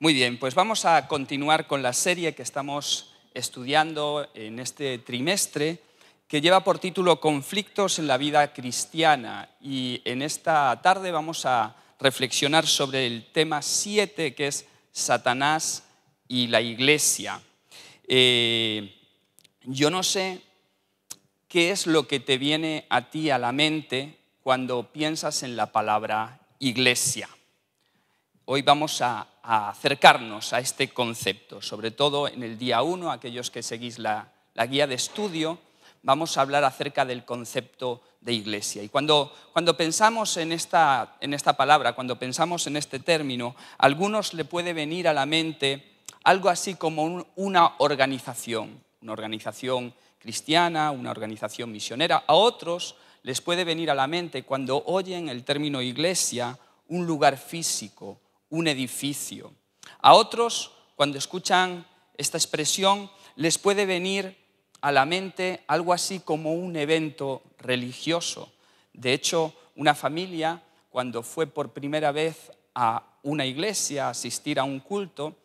Muy bien, pues vamos a continuar con la serie que estamos estudiando en este trimestre, que lleva por título Conflictos en la vida cristiana. Y en esta tarde vamos a reflexionar sobre el tema 7, que es Satanás y la iglesia. Eh, yo no sé qué es lo que te viene a ti a la mente cuando piensas en la palabra iglesia. Hoy vamos a a acercarnos a este concepto, sobre todo en el día 1, aquellos que seguís la, guía de estudio, vamos a hablar acerca del concepto de iglesia. Y cuando, pensamos en esta, palabra, cuando pensamos en este término, a algunos le puede venir a la mente algo así como una organización, una organización cristiana, una organización misionera. A otros les puede venir a la mente cuando oyen el término iglesia un lugar físico, un edificio. A otros, cuando escuchan esta expresión, les puede venir a la mente algo así como un evento religioso. De hecho, una familia, cuando fue por primera vez a una iglesia a asistir a un culto,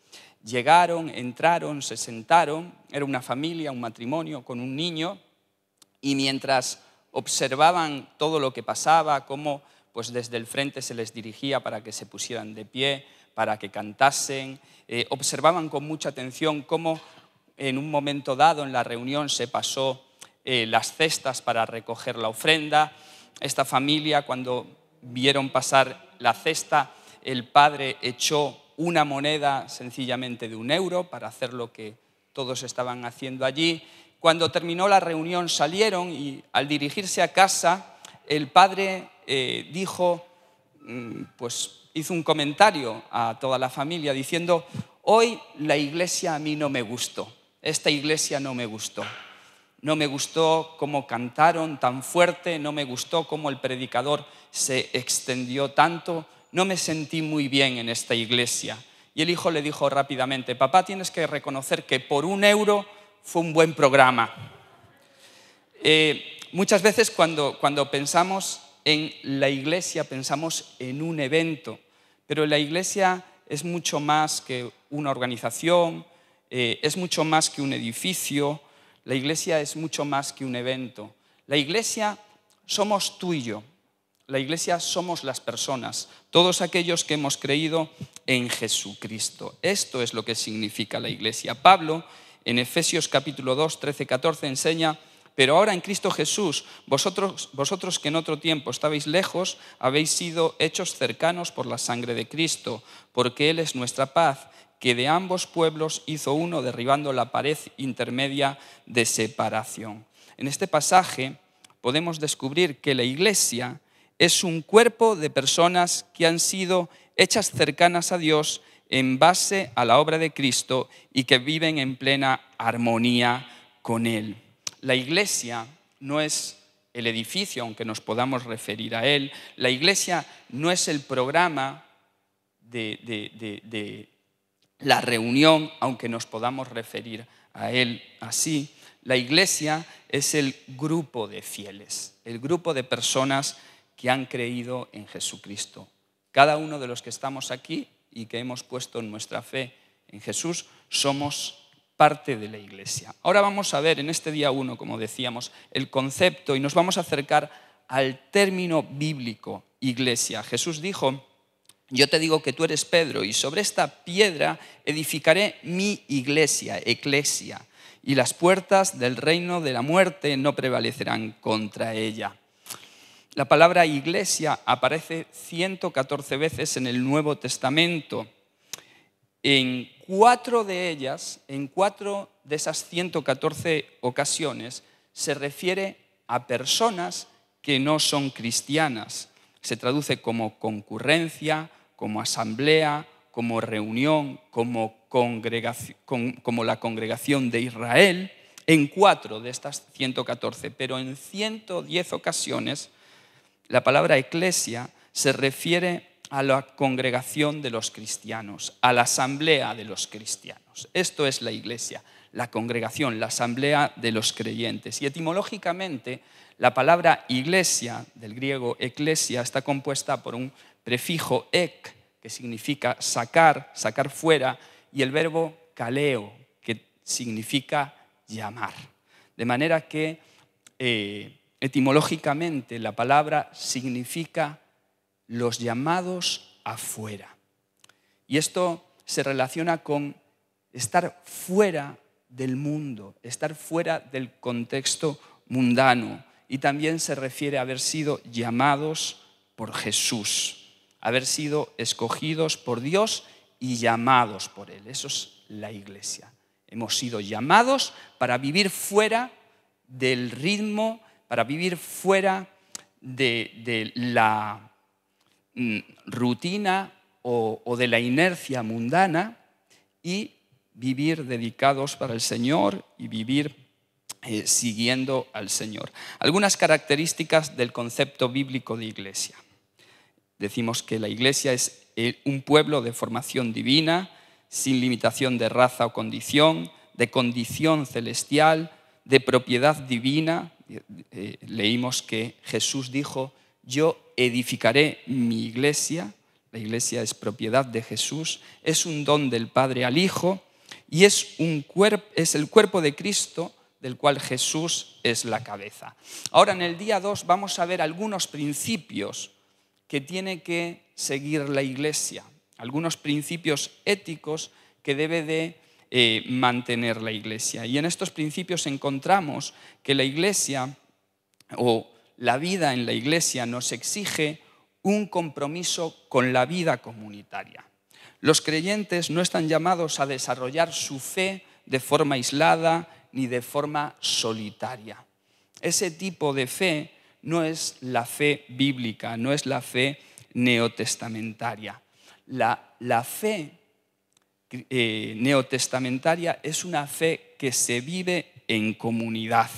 llegaron, entraron, se sentaron, era una familia, un matrimonio con un niño, y mientras observaban todo lo que pasaba, cómo pues desde el frente se les dirigía para que se pusieran de pie, para que cantasen. Eh, observaban con mucha atención cómo en un momento dado en la reunión se pasó eh, las cestas para recoger la ofrenda. Esta familia cuando vieron pasar la cesta, el padre echó una moneda sencillamente de un euro para hacer lo que todos estaban haciendo allí. Cuando terminó la reunión salieron y al dirigirse a casa, el padre eh, dijo, mm, pues hizo un comentario a toda la familia diciendo, hoy la iglesia a mí no me gustó, esta iglesia no me gustó. No me gustó cómo cantaron tan fuerte, no me gustó cómo el predicador se extendió tanto, no me sentí muy bien en esta iglesia. Y el hijo le dijo rápidamente, papá, tienes que reconocer que por un euro fue un buen programa. Eh, muchas veces cuando, cuando pensamos en la iglesia pensamos en un evento, pero la iglesia es mucho más que una organización, eh, es mucho más que un edificio, la iglesia es mucho más que un evento. La iglesia somos tú y yo, la iglesia somos las personas, todos aquellos que hemos creído en Jesucristo. Esto es lo que significa la iglesia. Pablo en Efesios capítulo 2, 13, 14 enseña pero ahora en Cristo Jesús, vosotros, vosotros que en otro tiempo estabais lejos, habéis sido hechos cercanos por la sangre de Cristo, porque Él es nuestra paz, que de ambos pueblos hizo uno, derribando la pared intermedia de separación. En este pasaje podemos descubrir que la iglesia es un cuerpo de personas que han sido hechas cercanas a Dios en base a la obra de Cristo y que viven en plena armonía con Él. La iglesia no es el edificio, aunque nos podamos referir a él. La iglesia no es el programa de, la reunión, aunque nos podamos referir a él así. La iglesia es el grupo de fieles, el grupo de personas que han creído en Jesucristo. Cada uno de los que estamos aquí y que hemos puesto nuestra fe en Jesús, somos parte de la iglesia. Ahora vamos a ver en este día 1, como decíamos, el concepto y nos vamos a acercar al término bíblico, iglesia. Jesús dijo, yo te digo que tú eres Pedro y sobre esta piedra edificaré mi iglesia, eclesia, y las puertas del reino de la muerte no prevalecerán contra ella. La palabra iglesia aparece 114 veces en el Nuevo Testamento en cuatro de ellas, en cuatro de esas 114 ocasiones, se refiere a personas que no son cristianas. Se traduce como concurrencia, como asamblea, como reunión, como, congregación, como la congregación de Israel, en cuatro de estas 114, pero en 110 ocasiones la palabra eclesia se refiere a la congregación de los cristianos, a la asamblea de los cristianos. Esto es la iglesia, la congregación, la asamblea de los creyentes. Y etimológicamente, la palabra iglesia, del griego eclesia, está compuesta por un prefijo ek, que significa sacar, sacar fuera, y el verbo kaleo, que significa llamar. De manera que eh, etimológicamente la palabra significa los llamados afuera. Y esto se relaciona con estar fuera del mundo, estar fuera del contexto mundano. Y también se refiere a haber sido llamados por Jesús, haber sido escogidos por Dios y llamados por Él. Eso es la iglesia. Hemos sido llamados para vivir fuera del ritmo, para vivir fuera de, de la Mm, rutina o, de la inercia mundana y vivir dedicados para el Señor y vivir eh, siguiendo al Señor. Algunas características del concepto bíblico de iglesia. Decimos que la iglesia es eh, un pueblo de formación divina, sin limitación de raza o condición, de condición celestial, de propiedad divina. Eh, leímos que Jesús dijo, yo edificaré mi iglesia, la iglesia es propiedad de Jesús, es un don del Padre al Hijo y es, un es el cuerpo de Cristo del cual Jesús es la cabeza. Ahora en el día 2 vamos a ver algunos principios que tiene que seguir la iglesia, algunos principios éticos que debe de eh, mantener la iglesia. Y en estos principios encontramos que la iglesia o la vida en la iglesia nos exige un compromiso con la vida comunitaria. Los creyentes no están llamados a desarrollar su fe de forma aislada ni de forma solitaria. Ese tipo de fe no es la fe bíblica, no es la fe neotestamentaria. La, fe eh, neotestamentaria es una fe que se vive en comunidad.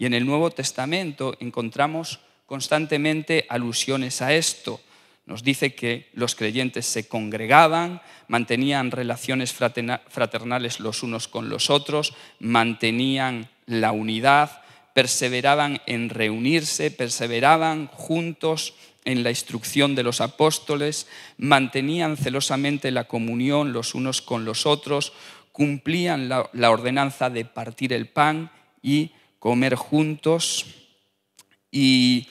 Y en el Nuevo Testamento encontramos constantemente alusiones a esto. Nos dice que los creyentes se congregaban, mantenían relaciones fraternales los unos con los otros, mantenían la unidad, perseveraban en reunirse, perseveraban juntos en la instrucción de los apóstoles, mantenían celosamente la comunión los unos con los otros, cumplían la, ordenanza de partir el pan y comer juntos y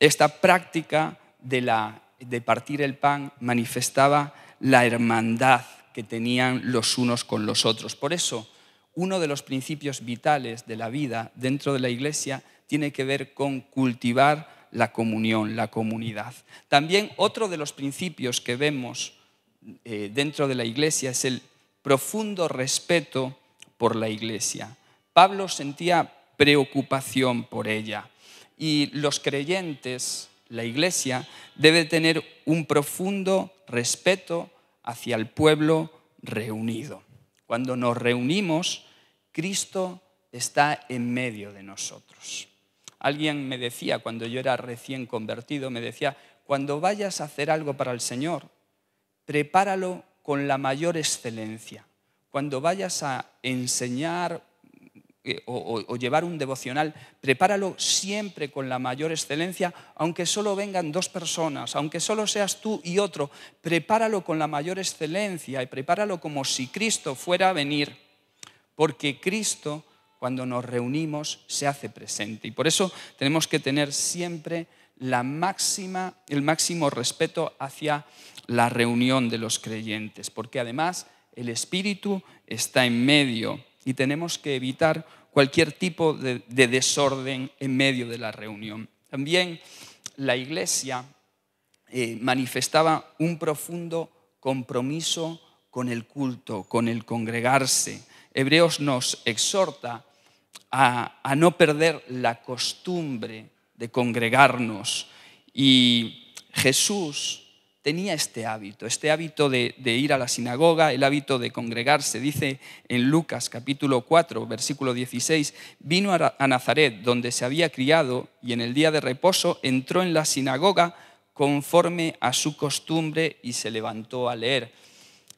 esta práctica de, la, de partir el pan manifestaba la hermandad que tenían los unos con los otros. Por eso, uno de los principios vitales de la vida dentro de la Iglesia tiene que ver con cultivar la comunión, la comunidad. También otro de los principios que vemos eh, dentro de la Iglesia es el profundo respeto por la Iglesia. Pablo sentía preocupación por ella. Y los creyentes, la iglesia, debe tener un profundo respeto hacia el pueblo reunido. Cuando nos reunimos, Cristo está en medio de nosotros. Alguien me decía, cuando yo era recién convertido, me decía, cuando vayas a hacer algo para el Señor, prepáralo con la mayor excelencia. Cuando vayas a enseñar eh, o, llevar un devocional, prepáralo siempre con la mayor excelencia, aunque solo vengan dos personas, aunque solo seas tú y otro, prepáralo con la mayor excelencia y prepáralo como si Cristo fuera a venir, porque Cristo cuando nos reunimos se hace presente. Y por eso tenemos que tener siempre la máxima, el máximo respeto hacia la reunión de los creyentes, porque además el Espíritu está en medio y tenemos que evitar cualquier tipo de, desorden en medio de la reunión. También la iglesia eh, manifestaba un profundo compromiso con el culto, con el congregarse. Hebreos nos exhorta a, a no perder la costumbre de congregarnos y Jesús tenía este hábito, este hábito de, ir a la sinagoga, el hábito de congregarse. Dice en Lucas capítulo 4, versículo 16, vino a Nazaret, donde se había criado, y en el día de reposo entró en la sinagoga conforme a su costumbre y se levantó a leer.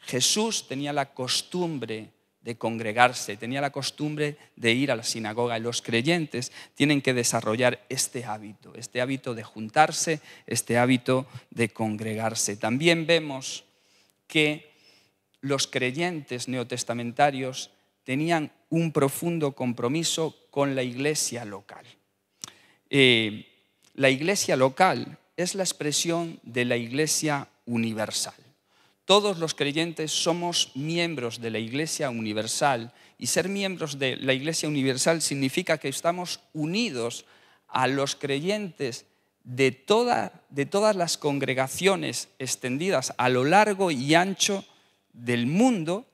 Jesús tenía la costumbre de congregarse, tenía la costumbre de ir a la sinagoga y los creyentes tienen que desarrollar este hábito, este hábito de juntarse, este hábito de congregarse. También vemos que los creyentes neotestamentarios tenían un profundo compromiso con la iglesia local. Eh, la iglesia local es la expresión de la iglesia universal. Todos los creyentes somos miembros de la Iglesia Universal y ser miembros de la Iglesia Universal significa que estamos unidos a los creyentes de, todas las congregaciones extendidas a lo largo y ancho del mundo,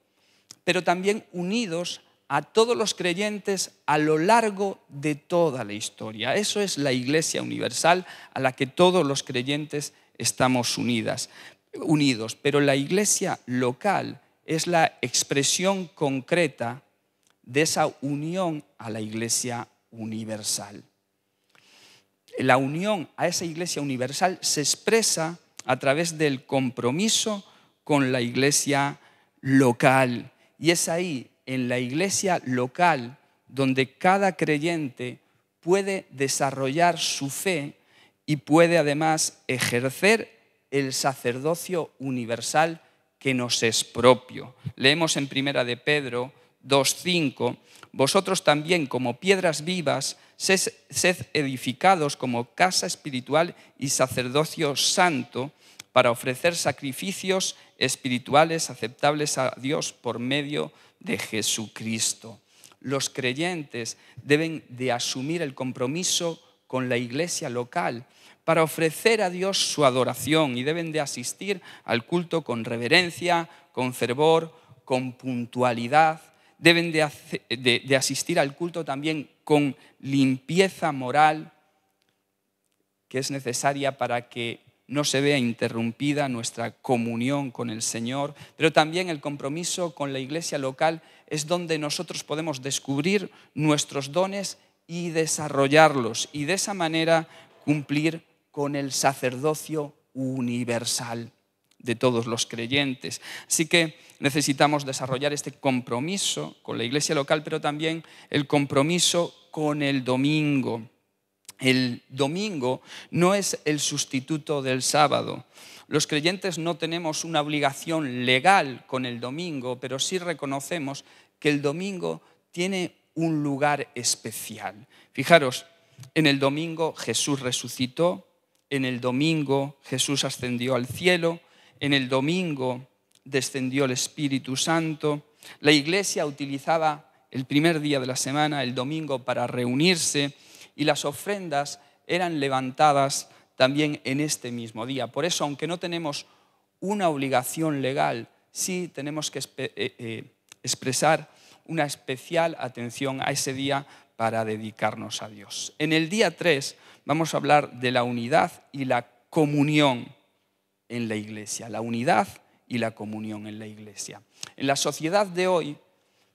pero también unidos a todos los creyentes a lo largo de toda la historia. Eso es la Iglesia Universal a la que todos los creyentes estamos unidas unidos, pero la iglesia local es la expresión concreta de esa unión a la iglesia universal. La unión a esa iglesia universal se expresa a través del compromiso con la iglesia local. Y es ahí, en la iglesia local, donde cada creyente puede desarrollar su fe y puede además ejercer el sacerdocio universal que nos es propio. Leemos en Primera de Pedro 2.5, vosotros también como piedras vivas, sed edificados como casa espiritual y sacerdocio santo para ofrecer sacrificios espirituales aceptables a Dios por medio de Jesucristo. Los creyentes deben de asumir el compromiso con la iglesia local para ofrecer a Dios su adoración y deben de asistir al culto con reverencia, con fervor, con puntualidad. Deben de, asistir al culto también con limpieza moral, que es necesaria para que no se vea interrumpida nuestra comunión con el Señor, pero también el compromiso con la iglesia local es donde nosotros podemos descubrir nuestros dones y desarrollarlos y de esa manera cumplir con el sacerdocio universal de todos los creyentes. Así que necesitamos desarrollar este compromiso con la iglesia local, pero también el compromiso con el domingo. El domingo no es el sustituto del sábado. Los creyentes no tenemos una obligación legal con el domingo, pero sí reconocemos que el domingo tiene un lugar especial. Fijaros, en el domingo Jesús resucitó, en el domingo Jesús ascendió al cielo, en el domingo descendió el Espíritu Santo. La iglesia utilizaba el primer día de la semana, el domingo, para reunirse y las ofrendas eran levantadas también en este mismo día. Por eso, aunque no tenemos una obligación legal, sí tenemos que eh, eh, expresar una especial atención a ese día para dedicarnos a Dios. En el día 3 vamos a hablar de la unidad y la comunión en la iglesia, la unidad y la comunión en la iglesia. En la sociedad de hoy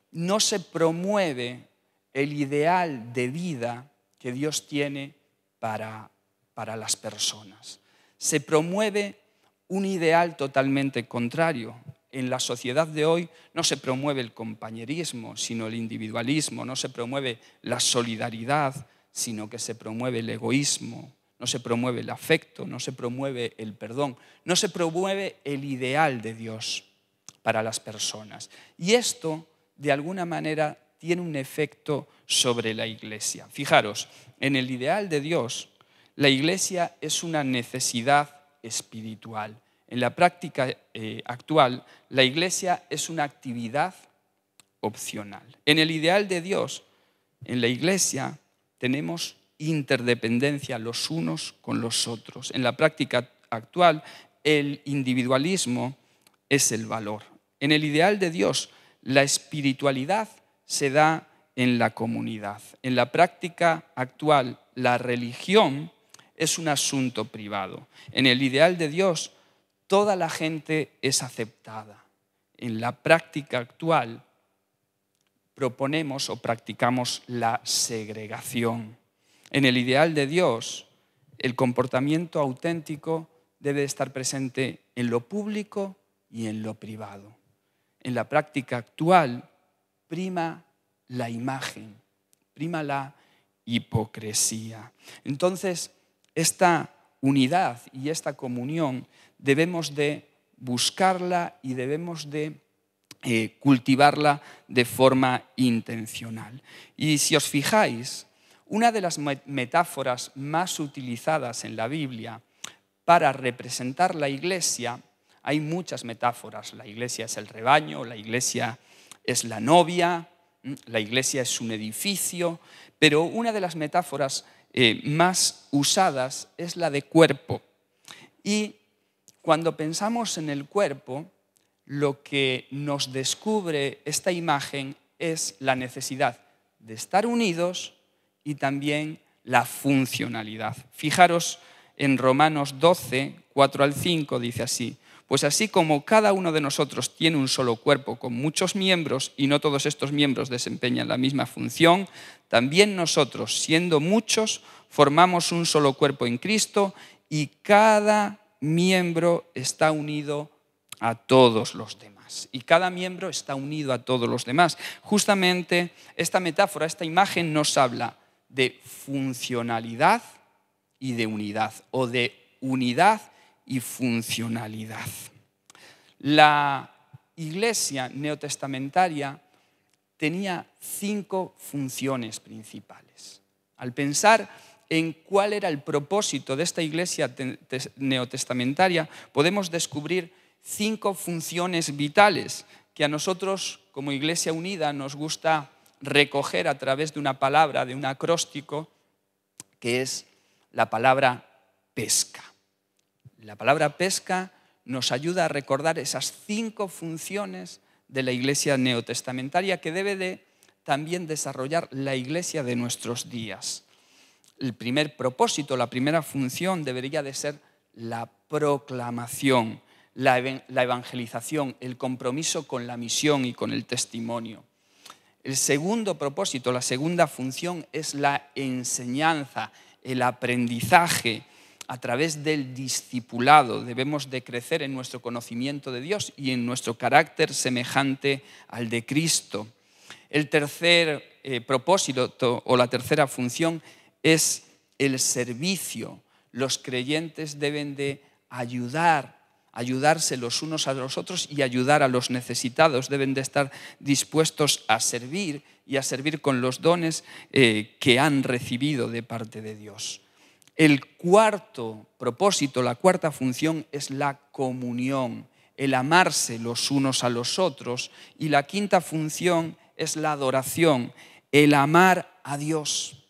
no se promueve el ideal de vida que Dios tiene para, para las personas. Se promueve un ideal totalmente contrario en la sociedad de hoy no se promueve el compañerismo, sino el individualismo, no se promueve la solidaridad, sino que se promueve el egoísmo, no se promueve el afecto, no se promueve el perdón, no se promueve el ideal de Dios para las personas. Y esto, de alguna manera, tiene un efecto sobre la iglesia. Fijaros, en el ideal de Dios, la iglesia es una necesidad espiritual. En la práctica eh, actual, la iglesia es una actividad opcional. En el ideal de Dios, en la iglesia tenemos interdependencia los unos con los otros. En la práctica actual, el individualismo es el valor. En el ideal de Dios, la espiritualidad se da en la comunidad. En la práctica actual, la religión es un asunto privado. En el ideal de Dios, toda la gente es aceptada. En la práctica actual proponemos o practicamos la segregación. En el ideal de Dios, el comportamiento auténtico debe estar presente en lo público y en lo privado. En la práctica actual prima la imagen, prima la hipocresía. Entonces, esta unidad y esta comunión debemos de buscarla y debemos de eh, cultivarla de forma intencional. Y si os fijáis, una de las metáforas más utilizadas en la Biblia para representar la iglesia, hay muchas metáforas. La iglesia es el rebaño, la iglesia es la novia, la iglesia es un edificio, pero una de las metáforas eh, más usadas es la de cuerpo. Y cuando pensamos en el cuerpo, lo que nos descubre esta imagen es la necesidad de estar unidos y también la funcionalidad. Fijaros en Romanos 12, 4 al 5, dice así, pues así como cada uno de nosotros tiene un solo cuerpo con muchos miembros y no todos estos miembros desempeñan la misma función, también nosotros, siendo muchos, formamos un solo cuerpo en Cristo y cada miembro está unido a todos los demás. Y cada miembro está unido a todos los demás. Justamente esta metáfora, esta imagen nos habla de funcionalidad y de unidad, o de unidad y funcionalidad. La iglesia neotestamentaria tenía cinco funciones principales. Al pensar en cuál era el propósito de esta iglesia neotestamentaria, podemos descubrir cinco funciones vitales que a nosotros como Iglesia Unida nos gusta recoger a través de una palabra, de un acróstico, que es la palabra pesca. La palabra pesca nos ayuda a recordar esas cinco funciones de la Iglesia neotestamentaria que debe de también desarrollar la Iglesia de nuestros días el primer propósito, la primera función debería de ser la proclamación, la, evangelización, el compromiso con la misión y con el testimonio. El segundo propósito, la segunda función es la enseñanza, el aprendizaje a través del discipulado. Debemos de crecer en nuestro conocimiento de Dios y en nuestro carácter semejante al de Cristo. El tercer eh, propósito o la tercera función es el servicio. Los creyentes deben de ayudar, ayudarse los unos a los otros y ayudar a los necesitados. Deben de estar dispuestos a servir y a servir con los dones eh, que han recibido de parte de Dios. El cuarto propósito, la cuarta función es la comunión, el amarse los unos a los otros. Y la quinta función es la adoración, el amar a Dios.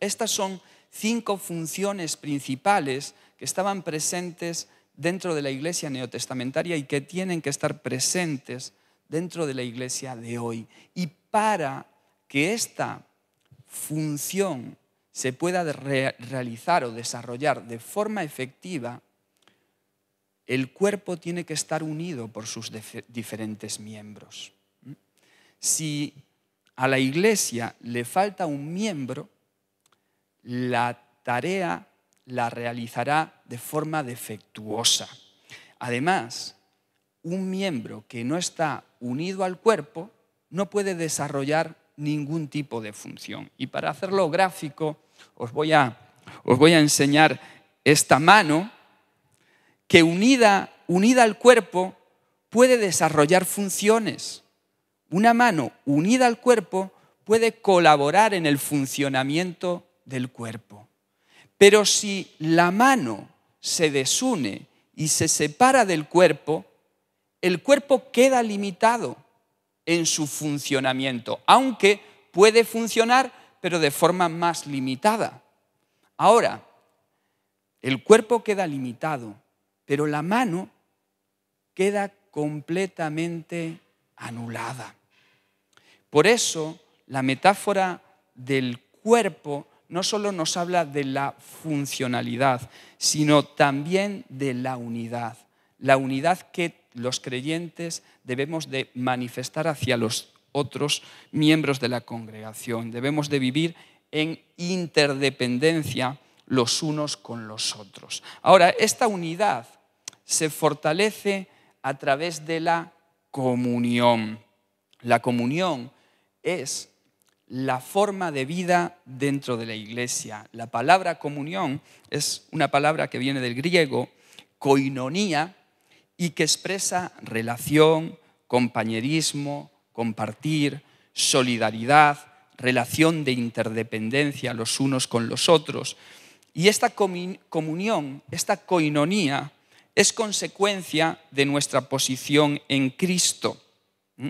Estas son cinco funciones principales que estaban presentes dentro de la iglesia neotestamentaria y que tienen que estar presentes dentro de la iglesia de hoy. Y para que esta función se pueda realizar o desarrollar de forma efectiva, el cuerpo tiene que estar unido por sus diferentes miembros. ¿Mm? Si a la iglesia le falta un miembro, la tarea la realizará de forma defectuosa. Además, un miembro que no está unido al cuerpo no puede desarrollar ningún tipo de función. Y para hacerlo gráfico, os voy a, enseñar esta mano que unida, unida al cuerpo puede desarrollar funciones. Una mano unida al cuerpo puede colaborar en el funcionamiento del cuerpo. Pero si la mano se desune y se separa del cuerpo, el cuerpo queda limitado en su funcionamiento, aunque puede funcionar, pero de forma más limitada. Ahora, el cuerpo queda limitado, pero la mano queda completamente anulada. Por eso, la metáfora del cuerpo no solo nos habla de la funcionalidad, sino también de la unidad. La unidad que los creyentes debemos de manifestar hacia los otros miembros de la congregación. Debemos de vivir en interdependencia los unos con los otros. Ahora, esta unidad se fortalece a través de la comunión. La comunión es la forma de vida dentro de la iglesia. La palabra comunión es una palabra que viene del griego, coinonía y que expresa relación, compañerismo, compartir, solidaridad, relación de interdependencia los unos con los otros. Y esta comunión, esta coinonía, es consecuencia de nuestra posición en Cristo. ¿Mm?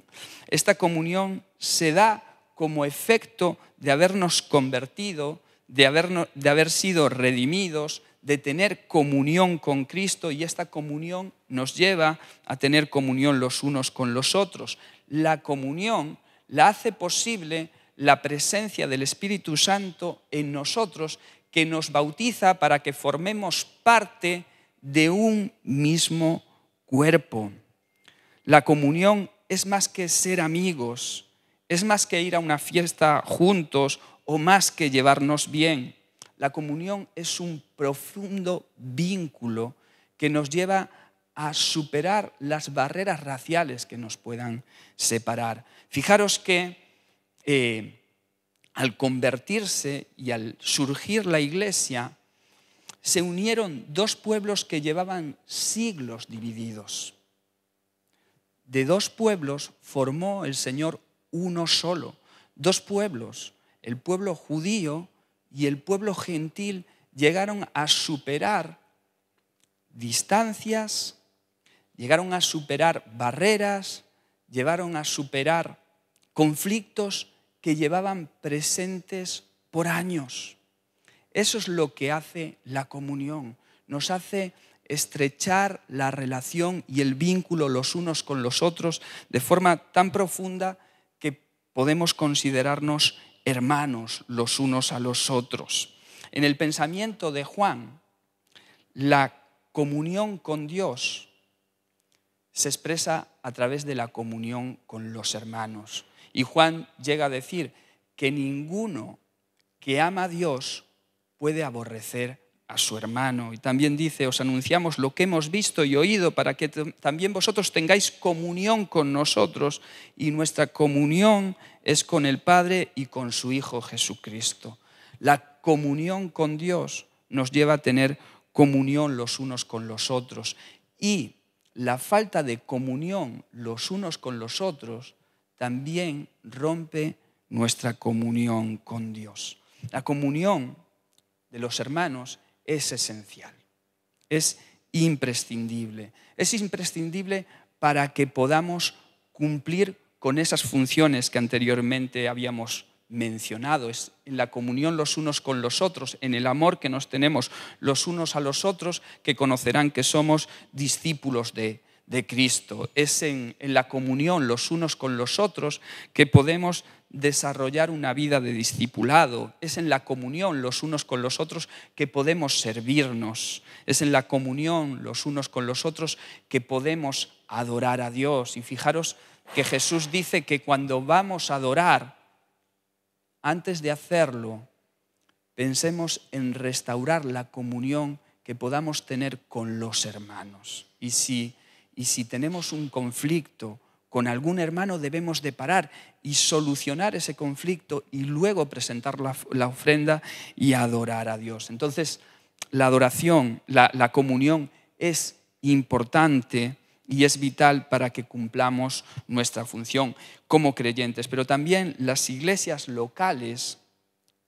Esta comunión se da como efecto de habernos convertido, de, haber sido redimidos, de tener comunión con Cristo y esta comunión nos lleva a tener comunión los unos con los otros. La comunión la hace posible la presencia del Espíritu Santo en nosotros que nos bautiza para que formemos parte de un mismo cuerpo. La comunión es más que ser amigos, es más que ir a una fiesta juntos o más que llevarnos bien. La comunión es un profundo vínculo que nos lleva a superar las barreras raciales que nos puedan separar. Fijaros que eh, al convertirse y al surgir la iglesia, se unieron dos pueblos que llevaban siglos divididos. De dos pueblos formó el Señor uno solo, dos pueblos, el pueblo judío y el pueblo gentil, llegaron a superar distancias, llegaron a superar barreras, llevaron a superar conflictos que llevaban presentes por años. Eso es lo que hace la comunión, nos hace estrechar la relación y el vínculo los unos con los otros de forma tan profunda podemos considerarnos hermanos los unos a los otros. En el pensamiento de Juan, la comunión con Dios se expresa a través de la comunión con los hermanos. Y Juan llega a decir que ninguno que ama a Dios puede aborrecer a su hermano. Y también dice, os anunciamos lo que hemos visto y oído para que también vosotros tengáis comunión con nosotros y nuestra comunión es con el Padre y con su Hijo Jesucristo. La comunión con Dios nos lleva a tener comunión los unos con los otros y la falta de comunión los unos con los otros también rompe nuestra comunión con Dios. La comunión de los hermanos es esencial, es imprescindible. Es imprescindible para que podamos cumplir con esas funciones que anteriormente habíamos mencionado, es en la comunión los unos con los otros, en el amor que nos tenemos los unos a los otros, que conocerán que somos discípulos de, Cristo. Es en, en la comunión los unos con los otros que podemos desarrollar una vida de discipulado, es en la comunión los unos con los otros que podemos servirnos, es en la comunión los unos con los otros que podemos adorar a Dios. Y fijaros que Jesús dice que cuando vamos a adorar, antes de hacerlo, pensemos en restaurar la comunión que podamos tener con los hermanos. Y si, y si tenemos un conflicto, con algún hermano debemos de parar y solucionar ese conflicto y luego presentar la, ofrenda y adorar a Dios. Entonces, la adoración, la, comunión es importante y es vital para que cumplamos nuestra función como creyentes. Pero también las iglesias locales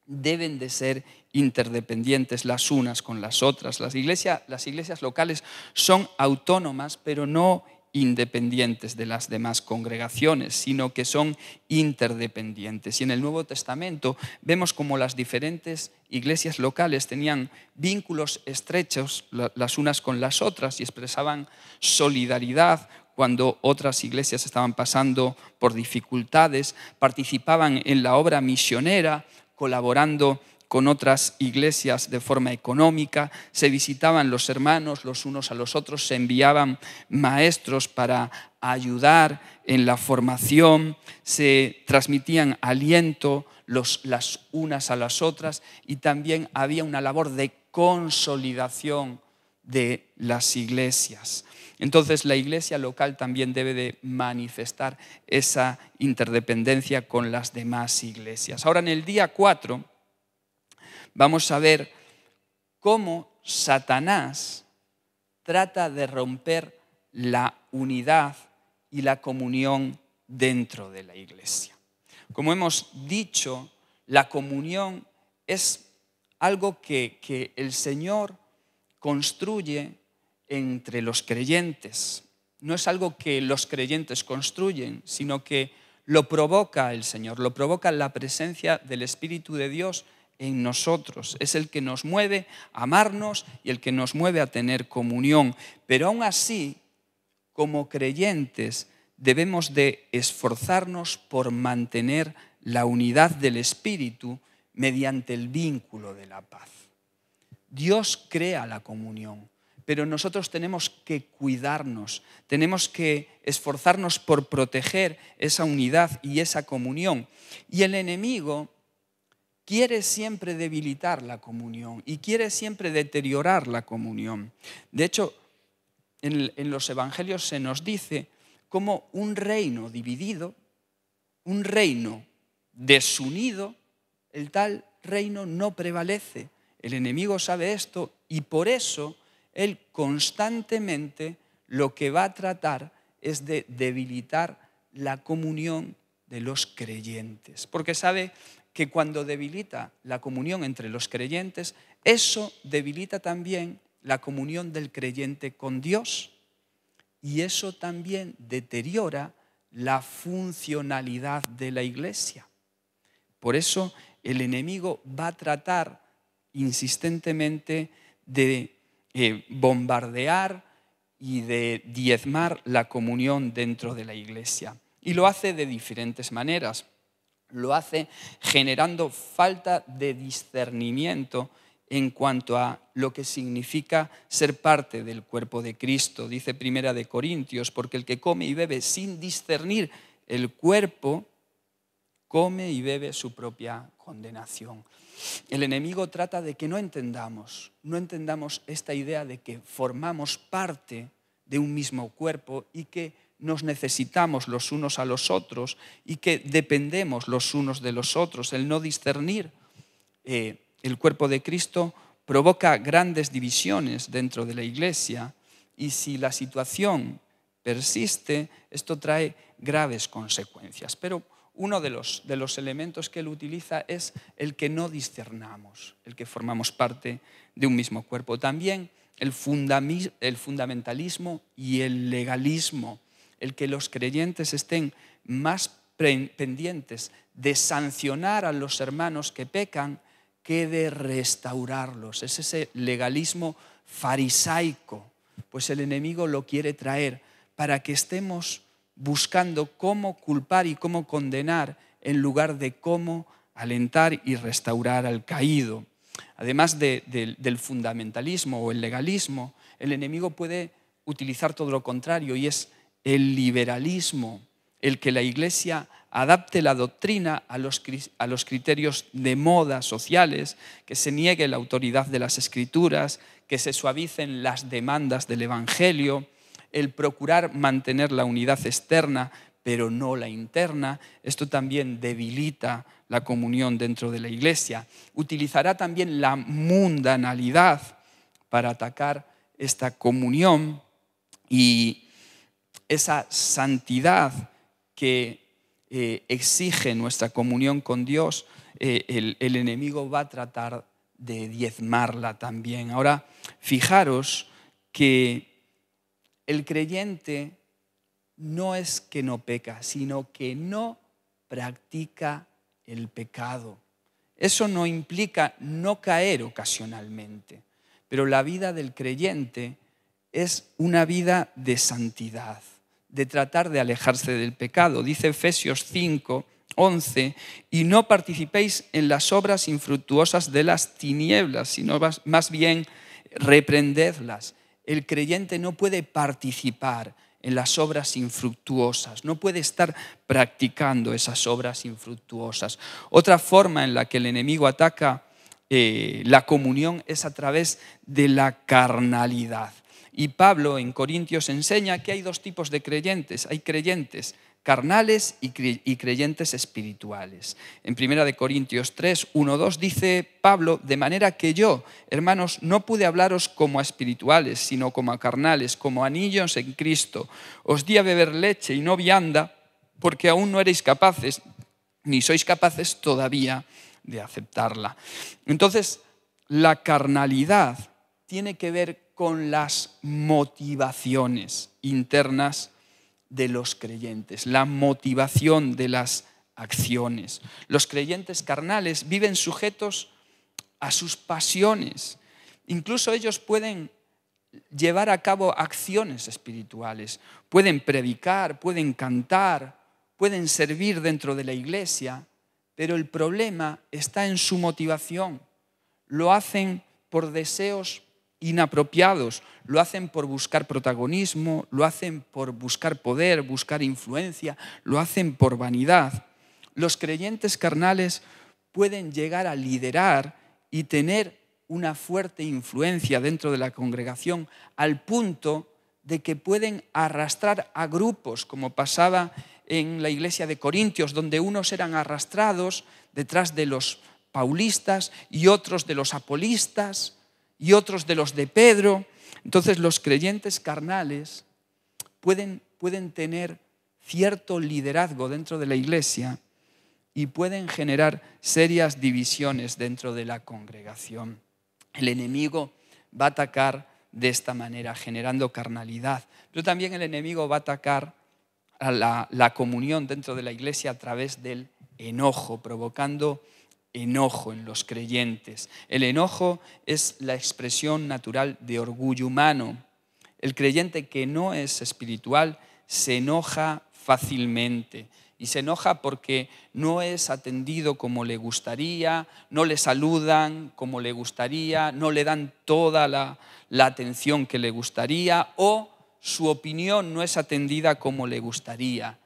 deben de ser interdependientes las unas con las otras. Las, iglesias, las iglesias locales son autónomas, pero no independientes de las demás congregaciones, sino que son interdependientes. Y en el Nuevo Testamento vemos como las diferentes iglesias locales tenían vínculos estrechos las unas con las otras y expresaban solidaridad cuando otras iglesias estaban pasando por dificultades, participaban en la obra misionera, colaborando con otras iglesias de forma económica, se visitaban los hermanos los unos a los otros, se enviaban maestros para ayudar en la formación, se transmitían aliento las unas a las otras y también había una labor de consolidación de las iglesias. Entonces la iglesia local también debe de manifestar esa interdependencia con las demás iglesias. Ahora en el día 4 vamos a ver cómo Satanás trata de romper la unidad y la comunión dentro de la iglesia. Como hemos dicho, la comunión es algo que, el Señor construye entre los creyentes. No es algo que los creyentes construyen, sino que lo provoca el Señor, lo provoca la presencia del Espíritu de Dios en nosotros, es el que nos mueve a amarnos y el que nos mueve a tener comunión. Pero aún así, como creyentes, debemos de esforzarnos por mantener la unidad del Espíritu mediante el vínculo de la paz. Dios crea la comunión, pero nosotros tenemos que cuidarnos, tenemos que esforzarnos por proteger esa unidad y esa comunión. Y el enemigo quiere siempre debilitar la comunión y quiere siempre deteriorar la comunión. De hecho, en, los evangelios se nos dice cómo un reino dividido, un reino desunido, el tal reino no prevalece. El enemigo sabe esto y por eso él constantemente lo que va a tratar es de debilitar la comunión de los creyentes, porque sabe que cuando debilita la comunión entre los creyentes, eso debilita también la comunión del creyente con Dios y eso también deteriora la funcionalidad de la iglesia. Por eso el enemigo va a tratar insistentemente de eh, bombardear y de diezmar la comunión dentro de la iglesia. Y lo hace de diferentes maneras lo hace generando falta de discernimiento en cuanto a lo que significa ser parte del cuerpo de Cristo. Dice Primera de Corintios, porque el que come y bebe sin discernir el cuerpo, come y bebe su propia condenación. El enemigo trata de que no entendamos, no entendamos esta idea de que formamos parte de un mismo cuerpo y que nos necesitamos los unos a los otros y que dependemos los unos de los otros. El no discernir eh, el cuerpo de Cristo provoca grandes divisiones dentro de la iglesia y si la situación persiste, esto trae graves consecuencias. Pero uno de los, de los elementos que él utiliza es el que no discernamos, el que formamos parte de un mismo cuerpo. También el, el fundamentalismo y el legalismo el que los creyentes estén más pendientes de sancionar a los hermanos que pecan que de restaurarlos. Es ese legalismo farisaico, pues el enemigo lo quiere traer para que estemos buscando cómo culpar y cómo condenar en lugar de cómo alentar y restaurar al caído. Además del fundamentalismo o el legalismo, el enemigo puede utilizar todo lo contrario y es el liberalismo, el que la Iglesia adapte la doctrina a los, criterios de moda sociales, que se niegue la autoridad de las escrituras, que se suavicen las demandas del Evangelio, el procurar mantener la unidad externa, pero no la interna. Esto también debilita la comunión dentro de la Iglesia. Utilizará también la mundanalidad para atacar esta comunión y esa santidad que eh, exige nuestra comunión con Dios, eh, el, el, enemigo va a tratar de diezmarla también. Ahora, fijaros que el creyente no es que no peca, sino que no practica el pecado. Eso no implica no caer ocasionalmente, pero la vida del creyente es una vida de santidad de tratar de alejarse del pecado. Dice Efesios 5, 11, y no participéis en las obras infructuosas de las tinieblas, sino más bien reprendedlas. El creyente no puede participar en las obras infructuosas, no puede estar practicando esas obras infructuosas. Otra forma en la que el enemigo ataca eh, la comunión es a través de la carnalidad. Y Pablo en Corintios enseña que hay dos tipos de creyentes. Hay creyentes carnales y creyentes espirituales. En Primera de Corintios 3, 1, 2 dice Pablo, de manera que yo, hermanos, no pude hablaros como a espirituales, sino como a carnales, como anillos en Cristo. Os di a beber leche y no vianda, porque aún no erais capaces, ni sois capaces todavía de aceptarla. Entonces, la carnalidad tiene que ver con con las motivaciones internas de los creyentes, la motivación de las acciones. Los creyentes carnales viven sujetos a sus pasiones. Incluso ellos pueden llevar a cabo acciones espirituales, pueden predicar, pueden cantar, pueden servir dentro de la iglesia, pero el problema está en su motivación. Lo hacen por deseos inapropiados, lo hacen por buscar protagonismo, lo hacen por buscar poder, buscar influencia, lo hacen por vanidad. Los creyentes carnales pueden llegar a liderar y tener una fuerte influencia dentro de la congregación al punto de que pueden arrastrar a grupos, como pasaba en la iglesia de Corintios, donde unos eran arrastrados detrás de los paulistas y otros de los apolistas y otros de los de Pedro. Entonces los creyentes carnales pueden, pueden tener cierto liderazgo dentro de la iglesia y pueden generar serias divisiones dentro de la congregación. El enemigo va a atacar de esta manera, generando carnalidad, pero también el enemigo va a atacar a la, la comunión dentro de la iglesia a través del enojo, provocando enojo en los creyentes. El enojo es la expresión natural de orgullo humano. El creyente que no es espiritual se enoja fácilmente y se enoja porque no es atendido como le gustaría, no le saludan como le gustaría, no le dan toda la, la atención que le gustaría o su opinión no es atendida como le gustaría.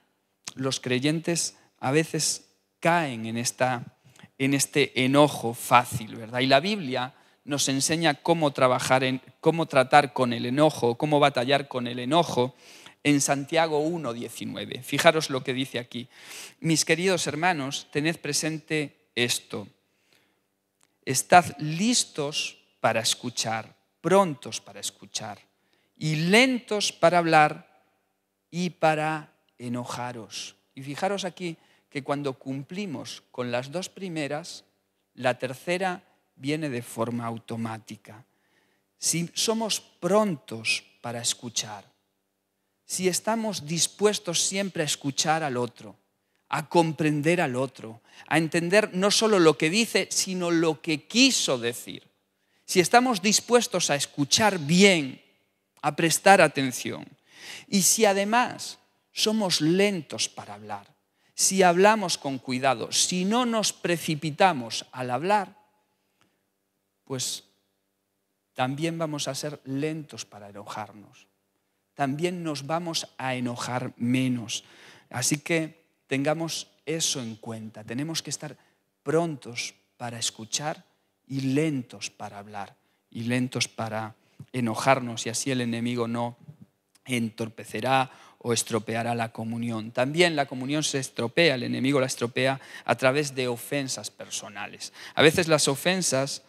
Los creyentes a veces caen en esta en este enojo fácil, ¿verdad? Y la Biblia nos enseña cómo trabajar cómo tratar con el enojo, cómo batallar con el enojo en Santiago 1:19. Fijaros lo que dice aquí. Mis queridos hermanos, tened presente esto. Estad listos para escuchar, prontos para escuchar y lentos para hablar y para enojaros. Y fijaros aquí que cuando cumplimos con las dos primeras, la tercera viene de forma automática. Si somos prontos para escuchar, si estamos dispuestos siempre a escuchar al otro, a comprender al otro, a entender no solo lo que dice, sino lo que quiso decir. Si estamos dispuestos a escuchar bien, a prestar atención, y si además somos lentos para hablar, si hablamos con cuidado, si no nos precipitamos al hablar, pues también vamos a ser lentos para enojarnos. También nos vamos a enojar menos. Así que tengamos eso en cuenta. Tenemos que estar prontos para escuchar y lentos para hablar y lentos para enojarnos y así el enemigo no entorpecerá o estropeará la comunión. También la comunión se estropea, el enemigo la estropea a través de ofensas personales. A veces las ofensas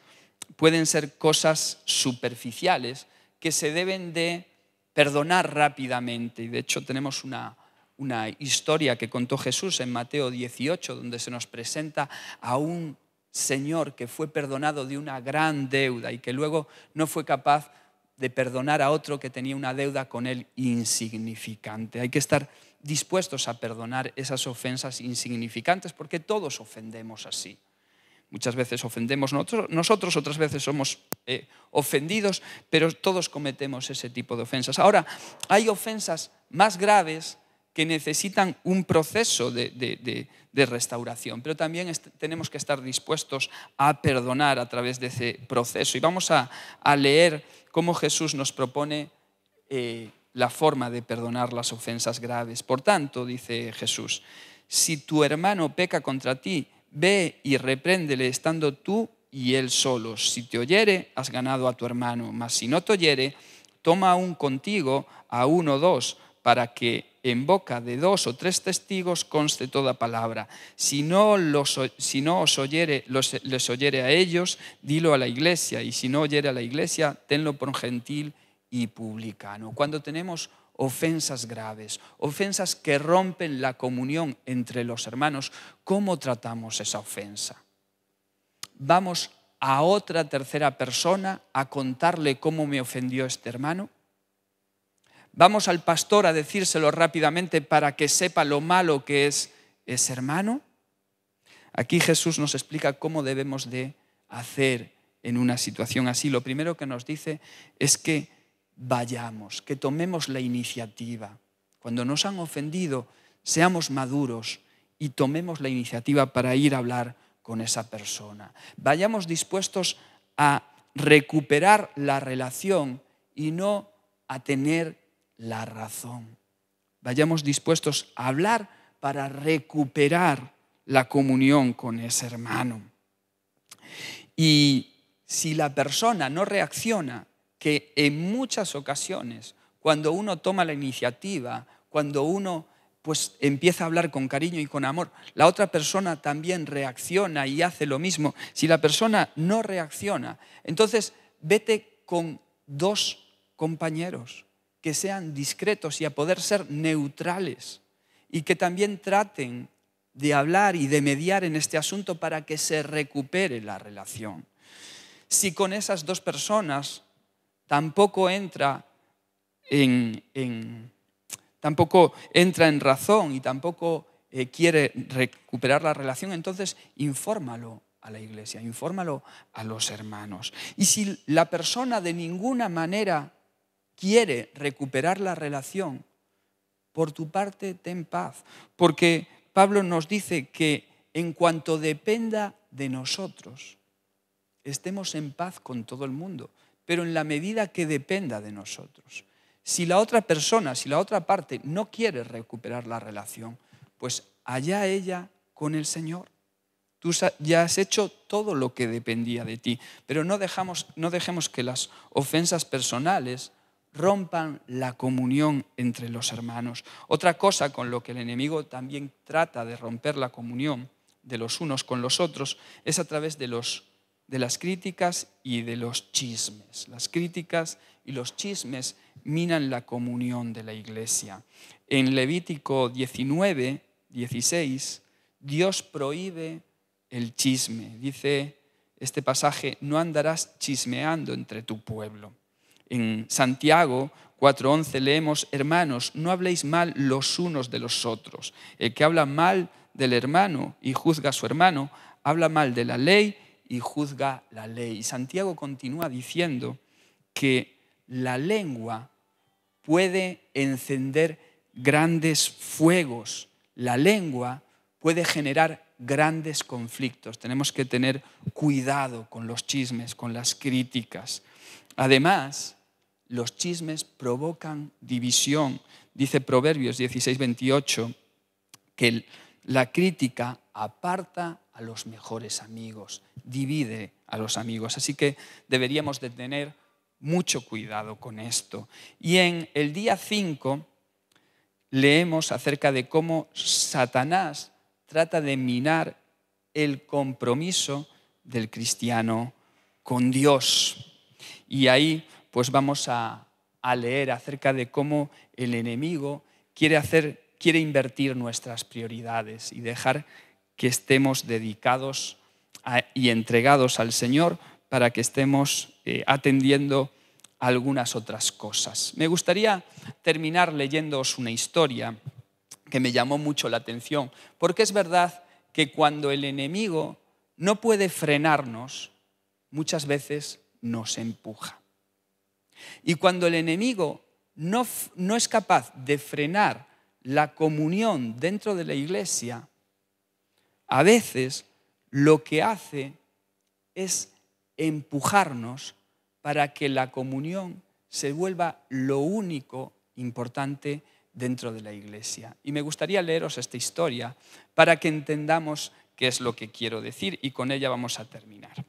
pueden ser cosas superficiales que se deben de perdonar rápidamente. Y de hecho tenemos una, una historia que contó Jesús en Mateo 18, donde se nos presenta a un Señor que fue perdonado de una gran deuda y que luego no fue capaz de perdonar a otro que tenía una deuda con él insignificante. Hay que estar dispuestos a perdonar esas ofensas insignificantes porque todos ofendemos así. Muchas veces ofendemos nosotros, nosotros otras veces somos eh, ofendidos, pero todos cometemos ese tipo de ofensas. Ahora, hay ofensas más graves que necesitan un proceso de, restauración, pero también tenemos que estar dispuestos a perdonar a través de ese proceso. Y vamos a, a leer cómo Jesús nos propone eh, la forma de perdonar las ofensas graves. Por tanto, dice Jesús, si tu hermano peca contra ti, ve y repréndele estando tú y él solos. Si te oyere, has ganado a tu hermano, mas si no te oyere, toma aún contigo a uno o dos para que en boca de dos o tres testigos conste toda palabra. Si no, los, si no os oyere, les oyere a ellos, dilo a la iglesia, y si no oyere a la iglesia, tenlo por gentil y publicano. Cuando tenemos ofensas graves, ofensas que rompen la comunión entre los hermanos, ¿cómo tratamos esa ofensa? Vamos a otra tercera persona a contarle cómo me ofendió este hermano vamos al pastor a decírselo rápidamente para que sepa lo malo que es ese hermano? Aquí Jesús nos explica cómo debemos de hacer en una situación así. Lo primero que nos dice es que vayamos, que tomemos la iniciativa. Cuando nos han ofendido, seamos maduros y tomemos la iniciativa para ir a hablar con esa persona. Vayamos dispuestos a recuperar la relación y no a tener la razón. Vayamos dispuestos a hablar para recuperar la comunión con ese hermano. Y si la persona no reacciona, que en muchas ocasiones, cuando uno toma la iniciativa, cuando uno pues empieza a hablar con cariño y con amor, la otra persona también reacciona y hace lo mismo. Si la persona no reacciona, entonces vete con dos compañeros, que sean discretos y a poder ser neutrales y que también traten de hablar y de mediar en este asunto para que se recupere la relación. Si con esas dos personas tampoco entra en, tampoco entra en razón y tampoco eh, quiere recuperar la relación, entonces infórmalo a la iglesia, infórmalo a los hermanos. Y si la persona de ninguna manera quiere recuperar la relación, por tu parte ten paz, porque Pablo nos dice que en cuanto dependa de nosotros, estemos en paz con todo el mundo, pero en la medida que dependa de nosotros. Si la otra persona, si la otra parte no quiere recuperar la relación, pues allá ella con el Señor. Tú ya has hecho todo lo que dependía de ti, pero no, dejamos, no dejemos que las ofensas personales rompan la comunión entre los hermanos. Otra cosa con lo que el enemigo también trata de romper la comunión de los unos con los otros es a través de, los, de las críticas y de los chismes. Las críticas y los chismes minan la comunión de la iglesia. En Levítico 19, 16, Dios prohíbe el chisme. Dice este pasaje, no andarás chismeando entre tu pueblo. En Santiago 4.11 leemos, hermanos, no habléis mal los unos de los otros. El que habla mal del hermano y juzga a su hermano, habla mal de la ley y juzga la ley. Santiago continúa diciendo que la lengua puede encender grandes fuegos. La lengua puede generar grandes conflictos. Tenemos que tener cuidado con los chismes, con las críticas. Además, los chismes provocan división. Dice Proverbios 16, 28, que la crítica aparta a los mejores amigos, divide a los amigos. Así que deberíamos tener mucho cuidado con esto. Y en el día 5 leemos acerca de cómo Satanás trata de minar el compromiso del cristiano con Dios. Y ahí pues vamos a, leer acerca de cómo el enemigo quiere, hacer, quiere invertir nuestras prioridades y dejar que estemos dedicados y entregados al Señor para que estemos eh, atendiendo algunas otras cosas. Me gustaría terminar leyéndoos una historia que me llamó mucho la atención, porque es verdad que cuando el enemigo no puede frenarnos, muchas veces nos empuja. Y cuando el enemigo no, no es capaz de frenar la comunión dentro de la iglesia, a veces lo que hace es empujarnos para que la comunión se vuelva lo único importante dentro de la iglesia. Y me gustaría leeros esta historia para que entendamos qué es lo que quiero decir y con ella vamos a terminar.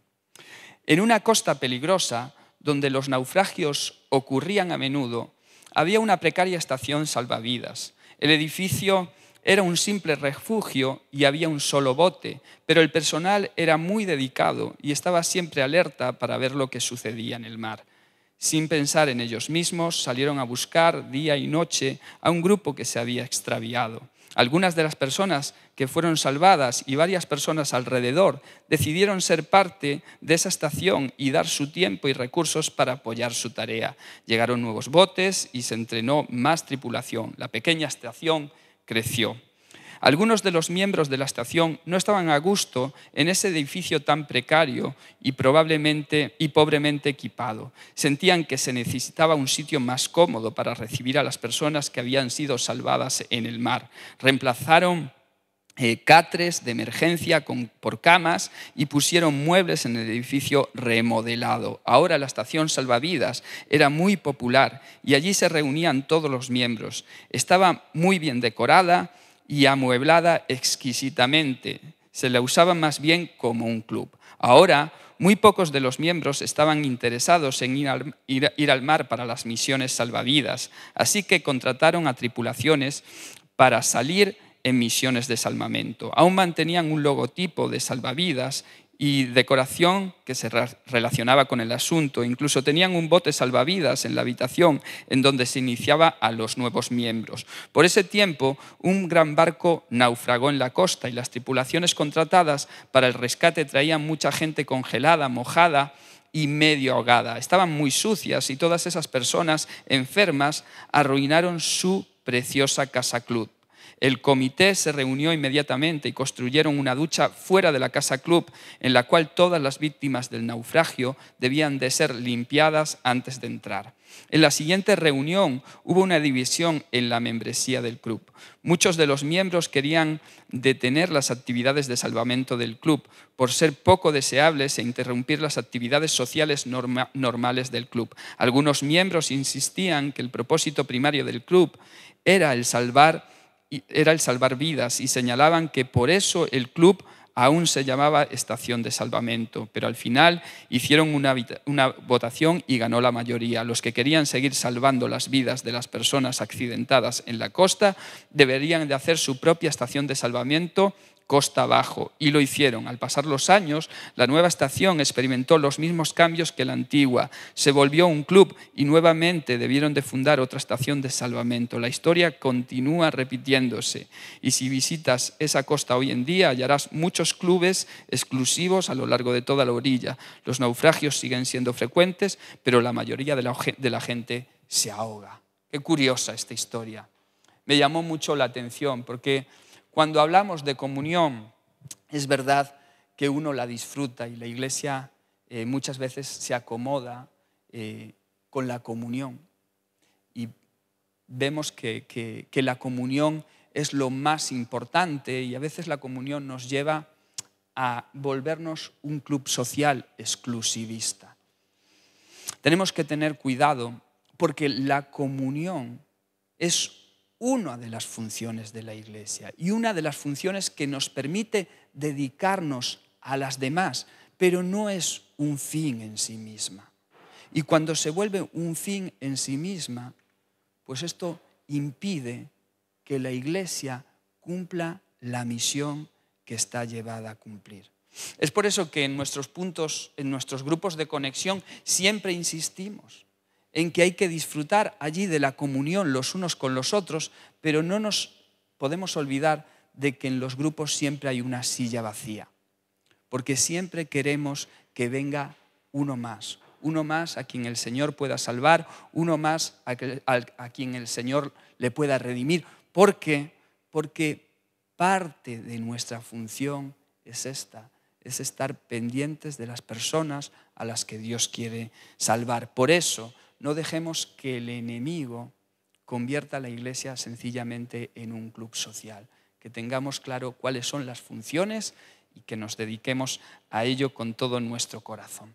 En una costa peligrosa, donde los naufragios ocurrían a menudo, había una precaria estación salvavidas. El edificio era un simple refugio y había un solo bote, pero el personal era muy dedicado y estaba siempre alerta para ver lo que sucedía en el mar. Sin pensar en ellos mismos, salieron a buscar día y noche a un grupo que se había extraviado. Algunas de las personas que fueron salvadas y varias personas alrededor decidieron ser parte de esa estación y dar su tiempo y recursos para apoyar su tarea. Llegaron nuevos botes y se entrenó más tripulación. La pequeña estación creció. Algunos de los miembros de la estación no estaban a gusto en ese edificio tan precario y probablemente y pobremente equipado. Sentían que se necesitaba un sitio más cómodo para recibir a las personas que habían sido salvadas en el mar. Reemplazaron eh, catres de emergencia por camas y pusieron muebles en el edificio remodelado. Ahora la estación salvavidas era muy popular y allí se reunían todos los miembros. Estaba muy bien decorada y amueblada exquisitamente. Se la usaba más bien como un club. Ahora muy pocos de los miembros estaban interesados en ir al, mar para las misiones salvavidas, así que contrataron a tripulaciones para salir en misiones de salvamento. Aún mantenían un logotipo de salvavidas y decoración que se relacionaba con el asunto. Incluso tenían un bote salvavidas en la habitación en donde se iniciaba a los nuevos miembros. Por ese tiempo, un gran barco naufragó en la costa y las tripulaciones contratadas para el rescate traían mucha gente congelada, mojada y medio ahogada. Estaban muy sucias y todas esas personas enfermas arruinaron su preciosa casa club. El comité se reunió inmediatamente y construyeron una ducha fuera de la casa club en la cual todas las víctimas del naufragio debían de ser limpiadas antes de entrar. En la siguiente reunión hubo una división en la membresía del club. Muchos de los miembros querían detener las actividades de salvamento del club por ser poco deseables e interrumpir las actividades sociales normales del club. Algunos miembros insistían que el propósito primario del club era el salvar era el salvar vidas y señalaban que por eso el club aún se llamaba Estación de Salvamento, pero al final hicieron una, votación y ganó la mayoría. Los que querían seguir salvando las vidas de las personas accidentadas en la costa deberían de hacer su propia estación de salvamento costa abajo, y lo hicieron. Al pasar los años, la nueva estación experimentó los mismos cambios que la antigua, se volvió un club y nuevamente debieron de fundar otra estación de salvamento. La historia continúa repitiéndose y si visitas esa costa hoy en día hallarás muchos clubes exclusivos a lo largo de toda la orilla. Los naufragios siguen siendo frecuentes, pero la mayoría de la, de la gente se ahoga. Qué curiosa esta historia. Me llamó mucho la atención porque cuando hablamos de comunión, es verdad que uno la disfruta y la iglesia eh, muchas veces se acomoda eh, con la comunión. Y vemos que, que la comunión es lo más importante y a veces la comunión nos lleva a volvernos un club social exclusivista. Tenemos que tener cuidado porque la comunión es una de las funciones de la Iglesia y una de las funciones que nos permite dedicarnos a las demás, pero no es un fin en sí misma. Y cuando se vuelve un fin en sí misma, pues esto impide que la Iglesia cumpla la misión que está llevada a cumplir. Es por eso que en nuestros puntos, en nuestros grupos de conexión, siempre insistimos en que hay que disfrutar allí de la comunión los unos con los otros, pero no nos podemos olvidar de que en los grupos siempre hay una silla vacía, porque siempre queremos que venga uno más, uno más a quien el Señor pueda salvar, uno más a, quien el Señor le pueda redimir, qué? porque parte de nuestra función es esta, es estar pendientes de las personas a las que Dios quiere salvar. Por eso no dejemos que el enemigo convierta a la iglesia sencillamente en un club social, que tengamos claro cuáles son las funciones y que nos dediquemos a ello con todo nuestro corazón.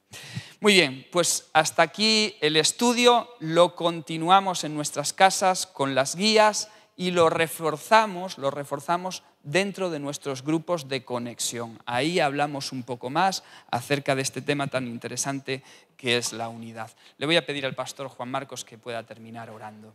Muy bien, pues hasta aquí el estudio, lo continuamos en nuestras casas con las guías y lo reforzamos, lo reforzamos dentro de nuestros grupos de conexión. Ahí hablamos un poco más acerca de este tema tan interesante que es la unidad. Le voy a pedir al pastor Juan Marcos que pueda terminar orando.